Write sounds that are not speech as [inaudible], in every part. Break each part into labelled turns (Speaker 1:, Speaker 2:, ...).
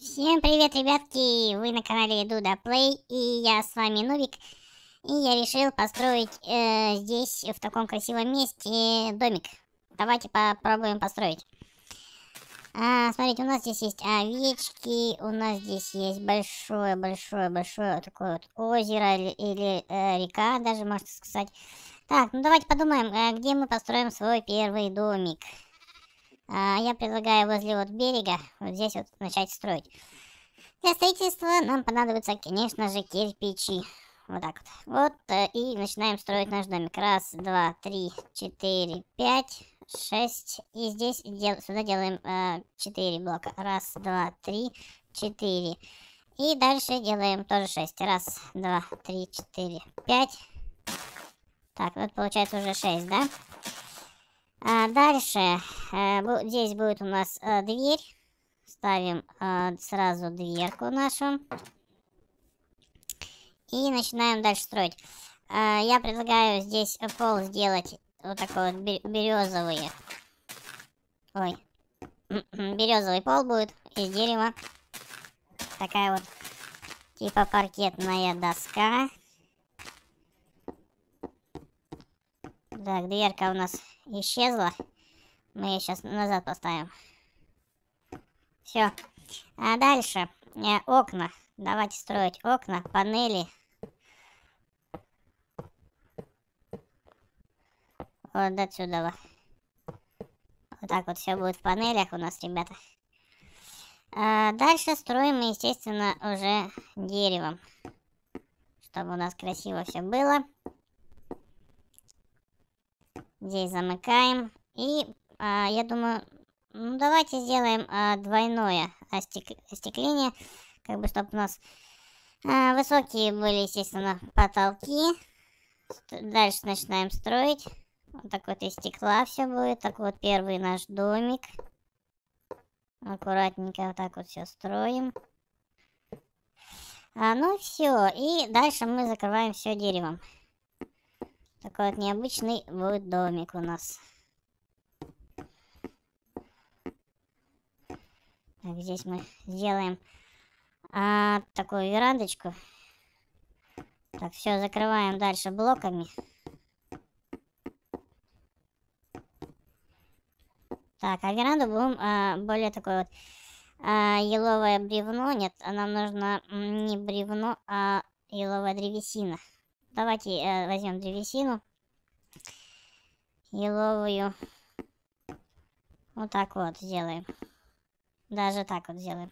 Speaker 1: Всем привет, ребятки! Вы на канале Дуда Плей, и я с вами Нубик. И я решил построить э, здесь, в таком красивом месте, домик. Давайте попробуем построить. А, смотрите, у нас здесь есть овечки, у нас здесь есть большое-большое-большое такое вот озеро или, или э, река даже, можно сказать. Так, ну давайте подумаем, э, где мы построим свой первый домик. А, я предлагаю возле вот берега, вот здесь вот начать строить. Для строительства нам понадобятся, конечно же, кирпичи. Вот так вот. Вот, э, и начинаем строить наш домик. Раз, два, три, четыре, пять, шесть. И здесь дел... сюда делаем э, четыре блока. Раз, два, три, четыре. И дальше делаем тоже шесть. Раз, два, три, четыре, пять. Так, вот получается уже шесть, да? А дальше э, здесь будет у нас э, дверь. Ставим э, сразу дверку нашу. И начинаем дальше строить. А, я предлагаю здесь пол сделать вот такой вот березовый. Ой. [clears throat] Березовый пол будет из дерева. Такая вот типа паркетная доска. Так, дверка у нас исчезла. Мы ее сейчас назад поставим. Все. А дальше э, окна. Давайте строить окна, панели. Вот отсюда. Вот так вот все будет в панелях у нас, ребята. А дальше строим мы, естественно, уже деревом. Чтобы у нас красиво все было. Здесь замыкаем. И а, я думаю, ну давайте сделаем а, двойное остек... остекление, как бы чтобы у нас а, высокие были, естественно, потолки. Дальше начинаем строить. Вот так вот из стекла все будет. Так вот первый наш домик. Аккуратненько вот так вот все строим. А, ну все, и дальше мы закрываем все деревом. Такой вот необычный будет домик у нас. Так, здесь мы сделаем а, такую верандочку. Так, все, закрываем дальше блоками. Так, а веранду будем а, более такой вот а, еловое бревно. Нет, нам нужно не бревно, а еловая древесина. Давайте э, возьмем древесину. Еловую. Вот так вот сделаем. Даже так вот сделаем.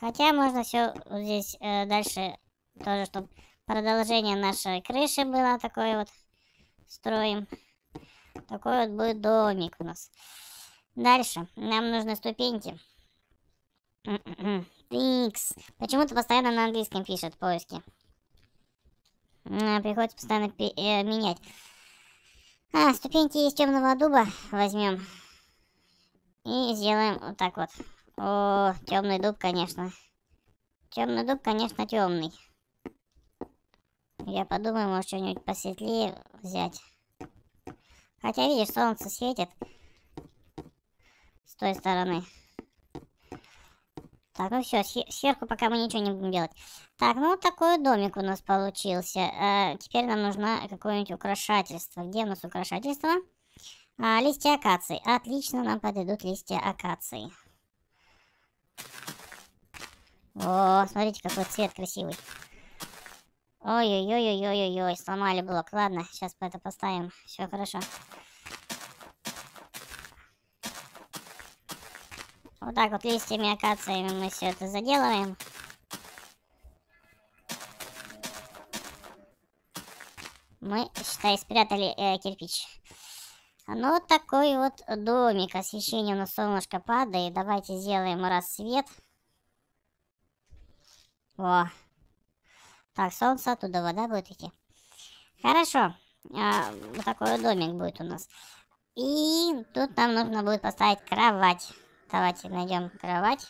Speaker 1: Хотя можно все вот здесь э, дальше тоже, чтобы продолжение нашей крыши было такое вот. Строим. Такой вот будет домик у нас. Дальше. Нам нужны ступеньки. Тикс. М-м-м. Почему-то постоянно на английском пишет поиски приходится постоянно э, менять. А, ступеньки из темного дуба возьмем. И сделаем вот так вот. О, темный дуб, конечно. Темный дуб, конечно, темный. Я подумаю, может, что-нибудь посветлее взять. Хотя, видишь, солнце светит с той стороны. Так, ну все, сверху пока мы ничего не будем делать. Так, ну вот такой домик у нас получился. Э, теперь нам нужно какое-нибудь украшательство. Где у нас украшательство? А, листья акации. Отлично, нам подойдут листья акации. О, смотрите, какой цвет красивый. Ой-ой-ой-ой-ой-ой, сломали блок. Ладно, сейчас это поставим. Все хорошо. Вот так вот листьями, акациями мы все это заделываем. Мы, считай, спрятали э, кирпич. Ну, вот такой вот домик. Освещение у нас солнышко падает. Давайте сделаем рассвет. О. Так, солнце, оттуда вода будет идти. Хорошо. А, вот такой вот домик будет у нас. И тут нам нужно будет поставить кровать. Давайте найдем кровать.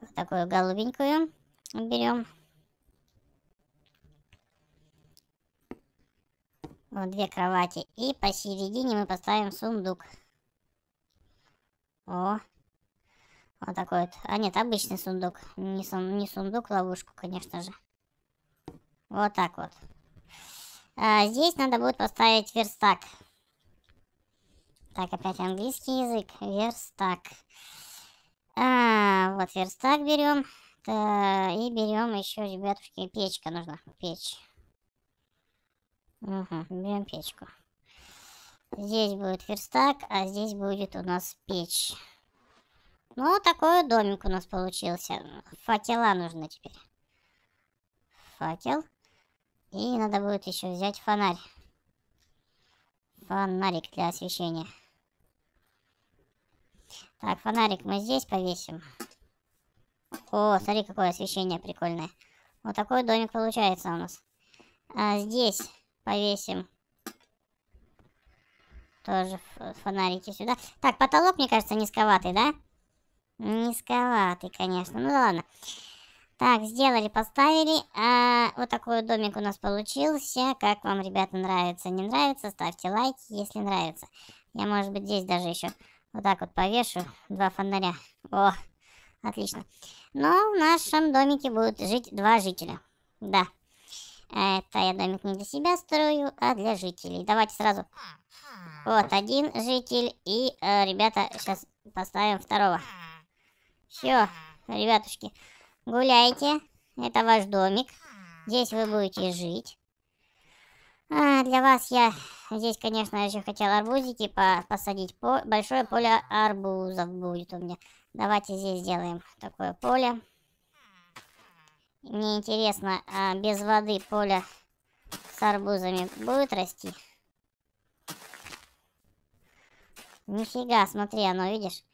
Speaker 1: Вот такую голубенькую берем. Вот две кровати. И посередине мы поставим сундук. О. Вот такой вот. А нет, обычный сундук. Не, сун, не сундук, ловушку, конечно же. Вот так вот. А здесь надо будет поставить верстак. Так, опять английский язык. Верстак. А, вот верстак берем. Да, и берем еще, ребятушки, печка нужна. Печь. Угу, берем печку. Здесь будет верстак, а здесь будет у нас печь. Ну, такой домик у нас получился. Факела нужны теперь. Факел. И надо будет еще взять фонарь. Фонарик для освещения. Так, фонарик мы здесь повесим. О, смотри, какое освещение прикольное. Вот такой домик получается у нас. А здесь повесим тоже фонарики сюда. Так, потолок, мне кажется, низковатый, да? Низковатый, конечно. Ну ладно. Так, сделали, поставили. А, вот такой домик у нас получился. Как вам, ребята, нравится, не нравится? Ставьте лайки, если нравится. Я, может быть, здесь даже еще вот так вот повешу два фонаря. О, отлично. Но в нашем домике будут жить два жителя. Да. Это я домик не для себя строю, а для жителей. Давайте сразу. Вот один житель. И, э, ребята, сейчас поставим второго. Все, ребятушки, гуляйте. Это ваш домик. Здесь вы будете жить. А, для вас я здесь, конечно, еще хотел арбузики по посадить. По большое поле арбузов будет у меня. Давайте здесь сделаем такое поле. Мне интересно, а без воды поле с арбузами будет расти? Нифига, смотри, оно, видишь,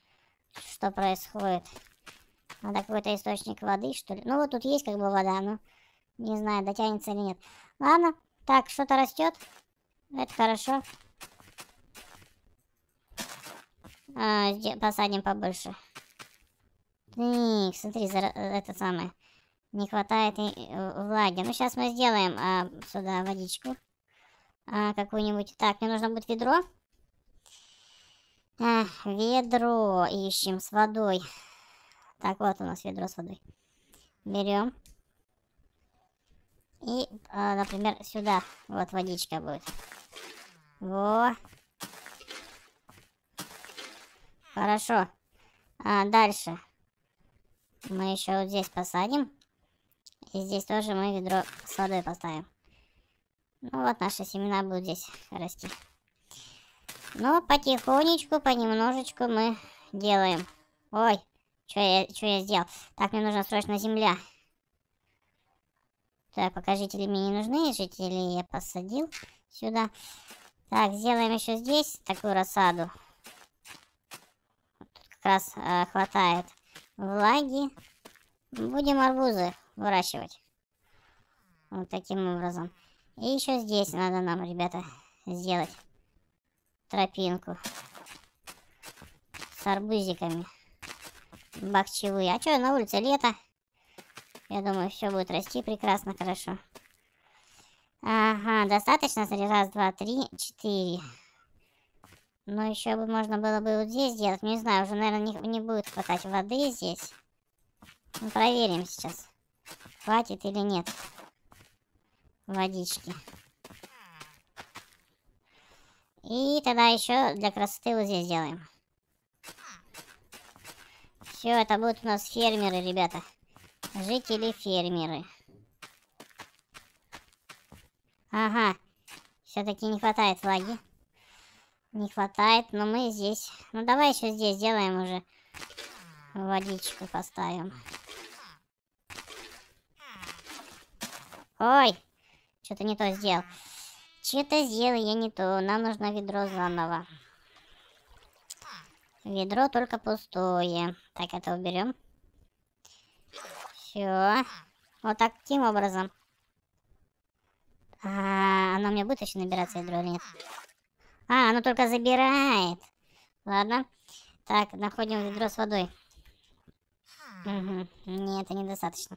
Speaker 1: что происходит. Надо какой-то источник воды, что ли. Ну, вот тут есть как бы вода, но ну, не знаю, дотянется или нет. Ладно. Так, что-то растет. Это хорошо. А, посадим побольше. Так, смотри, за, это самое. Не хватает и э, влаги. Ну, сейчас мы сделаем а, сюда водичку. А, Какую-нибудь. Так, мне нужно будет ведро. А, ведро ищем с водой. Так, вот у нас ведро с водой. Берем. И, а, например, сюда. Вот водичка будет. Во. Хорошо. А дальше мы еще вот здесь посадим. И здесь тоже мы ведро с водой поставим. Ну вот наши семена будут здесь расти. Но потихонечку, понемножечку мы делаем. Ой, что я, что я сделал? Так, мне нужна срочно земля. Так, пока жители мне не нужны. жители я посадил сюда. Так, сделаем еще здесь такую рассаду. Тут как раз э, хватает влаги. Будем арбузы выращивать. Вот таким образом. И еще здесь надо нам, ребята, сделать тропинку. С арбузиками. Бахчевые. А что, на улице лето? Я думаю, все будет расти прекрасно, хорошо. Ага, достаточно, смотри, раз, два, три, четыре. Ну, еще бы можно было бы вот здесь сделать. Не знаю, уже, наверное, не, не будет хватать воды здесь. Ну, проверим сейчас, хватит или нет водички. И тогда еще для красоты вот здесь сделаем. Все, это будут у нас фермеры, ребята. Жители-фермеры. Ага, все-таки не хватает влаги. Не хватает, но мы здесь. Ну давай еще здесь сделаем уже. Водичку поставим. Ой, что-то не то сделал. Что-то сделал я не то. Нам нужно ведро заново. Ведро только пустое. Так, это уберем. Все, Вот таким образом. А, -а, -а она у меня будет еще набираться ядро или нет? А, оно только забирает. Ладно. Так, находим ведро с водой. Угу. Нет, это недостаточно.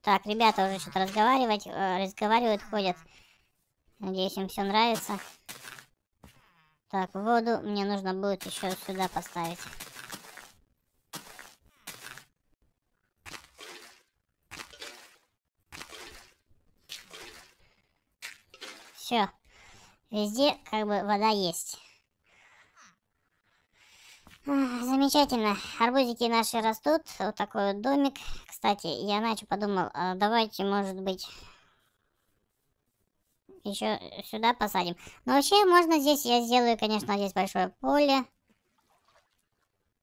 Speaker 1: Так, ребята уже что-то разговаривать, э, разговаривают, ходят. Надеюсь, им все нравится. Так, воду мне нужно будет еще сюда поставить. Все. Везде как бы вода есть. Замечательно. Арбузики наши растут. Вот такой вот домик. Кстати, я начал подумал, а давайте, может быть, еще сюда посадим. Но вообще можно здесь, я сделаю, конечно, здесь большое поле.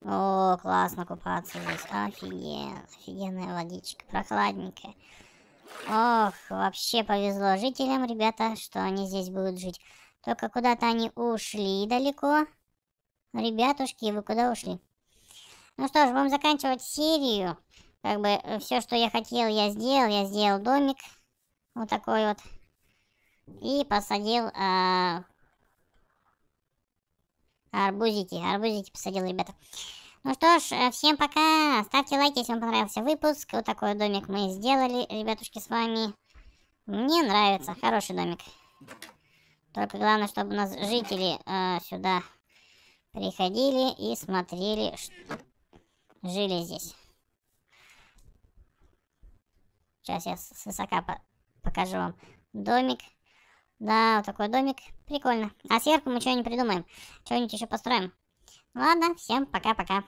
Speaker 1: О, классно купаться здесь. Офигенно. Офигенная водичка. Прохладненькая. Ох, вообще повезло жителям, ребята, что они здесь будут жить. Только куда-то они ушли далеко. Ребятушки, вы куда ушли? Ну что ж, будем заканчивать серию. Как бы э, все, что я хотел, я сделал. Я сделал домик. Вот такой вот. И посадил э, а... арбузики. Арбузики посадил, ребята. Ну что ж, э, всем пока. Ставьте лайки, если вам понравился выпуск. Вот такой домик мы сделали, ребятушки, с вами. Мне нравится. Хороший домик. Только главное, чтобы у нас жители э, сюда приходили и смотрели, жили здесь. Сейчас я с высока по покажу вам домик. Да, вот такой домик. Прикольно. А сверху мы что-нибудь придумаем. Что-нибудь еще построим. Ладно, всем пока-пока.